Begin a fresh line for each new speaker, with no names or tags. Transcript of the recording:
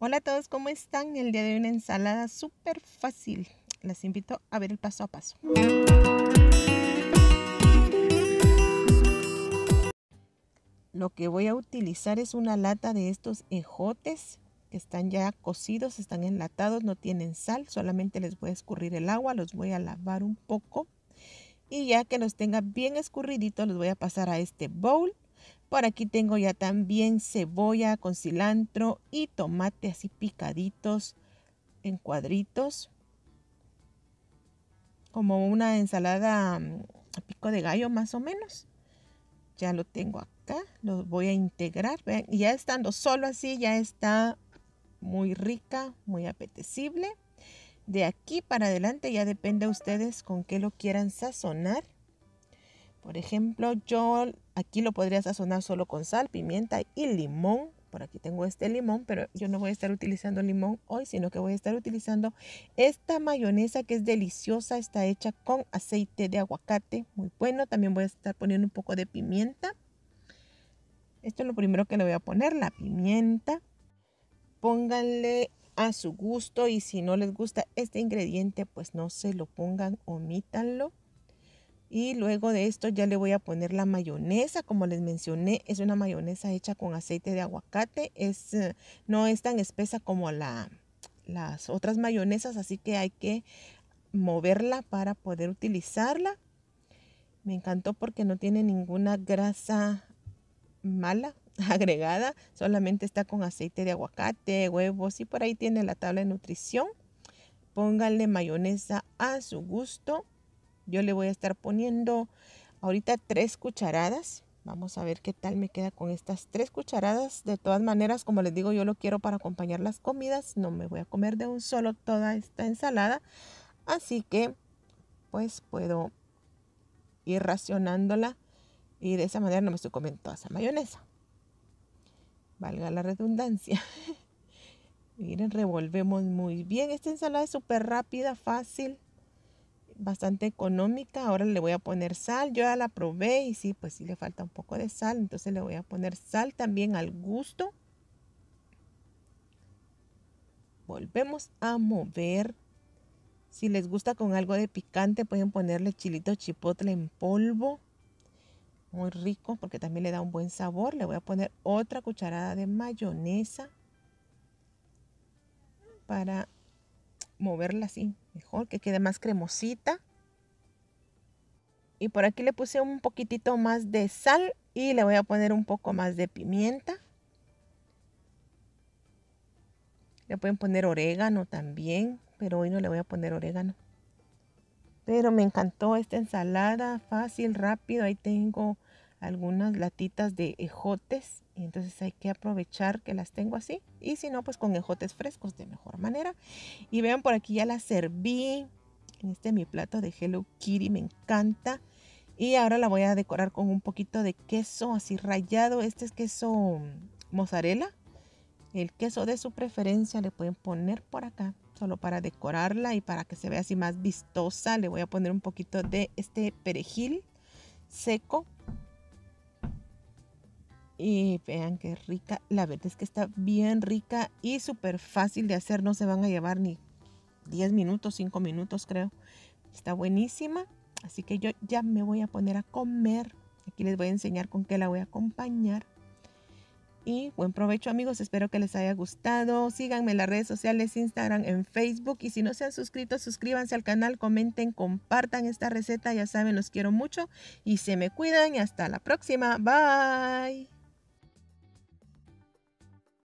Hola a todos, ¿cómo están? El día de hoy una ensalada súper fácil. les invito a ver el paso a paso. Lo que voy a utilizar es una lata de estos ejotes que están ya cocidos, están enlatados, no tienen sal, solamente les voy a escurrir el agua, los voy a lavar un poco y ya que los tenga bien escurriditos los voy a pasar a este bowl por aquí tengo ya también cebolla con cilantro y tomate así picaditos en cuadritos. Como una ensalada mm, a pico de gallo más o menos. Ya lo tengo acá, lo voy a integrar. ya estando solo así, ya está muy rica, muy apetecible. De aquí para adelante ya depende a ustedes con qué lo quieran sazonar. Por ejemplo, yo aquí lo podría sazonar solo con sal, pimienta y limón. Por aquí tengo este limón, pero yo no voy a estar utilizando limón hoy, sino que voy a estar utilizando esta mayonesa que es deliciosa. Está hecha con aceite de aguacate, muy bueno. También voy a estar poniendo un poco de pimienta. Esto es lo primero que le voy a poner, la pimienta. Pónganle a su gusto y si no les gusta este ingrediente, pues no se lo pongan, omítanlo y luego de esto ya le voy a poner la mayonesa, como les mencioné, es una mayonesa hecha con aceite de aguacate, es, eh, no es tan espesa como la, las otras mayonesas, así que hay que moverla para poder utilizarla. Me encantó porque no tiene ninguna grasa mala agregada, solamente está con aceite de aguacate, huevos y por ahí tiene la tabla de nutrición. Pónganle mayonesa a su gusto yo le voy a estar poniendo ahorita tres cucharadas. Vamos a ver qué tal me queda con estas tres cucharadas. De todas maneras, como les digo, yo lo quiero para acompañar las comidas. No me voy a comer de un solo toda esta ensalada. Así que, pues puedo ir racionándola. Y de esa manera no me estoy comiendo toda esa mayonesa. Valga la redundancia. Miren, revolvemos muy bien. Esta ensalada es súper rápida, fácil bastante económica. Ahora le voy a poner sal. Yo ya la probé y sí, pues sí le falta un poco de sal. Entonces le voy a poner sal también al gusto. Volvemos a mover. Si les gusta con algo de picante, pueden ponerle chilito chipotle en polvo. Muy rico porque también le da un buen sabor. Le voy a poner otra cucharada de mayonesa para moverla así, mejor que quede más cremosita. Y por aquí le puse un poquitito más de sal y le voy a poner un poco más de pimienta. Le pueden poner orégano también, pero hoy no le voy a poner orégano. Pero me encantó esta ensalada, fácil, rápido. Ahí tengo algunas latitas de ejotes entonces hay que aprovechar que las tengo así y si no pues con ejotes frescos de mejor manera y vean por aquí ya la serví en este mi plato de Hello Kitty me encanta y ahora la voy a decorar con un poquito de queso así rallado este es queso mozzarella el queso de su preferencia le pueden poner por acá solo para decorarla y para que se vea así más vistosa le voy a poner un poquito de este perejil seco y vean qué rica. La verdad es que está bien rica y súper fácil de hacer. No se van a llevar ni 10 minutos, 5 minutos creo. Está buenísima. Así que yo ya me voy a poner a comer. Aquí les voy a enseñar con qué la voy a acompañar. Y buen provecho amigos, espero que les haya gustado. Síganme en las redes sociales, Instagram, en Facebook. Y si no se han suscrito, suscríbanse al canal, comenten, compartan esta receta. Ya saben, los quiero mucho y se me cuidan. Y hasta la próxima. Bye.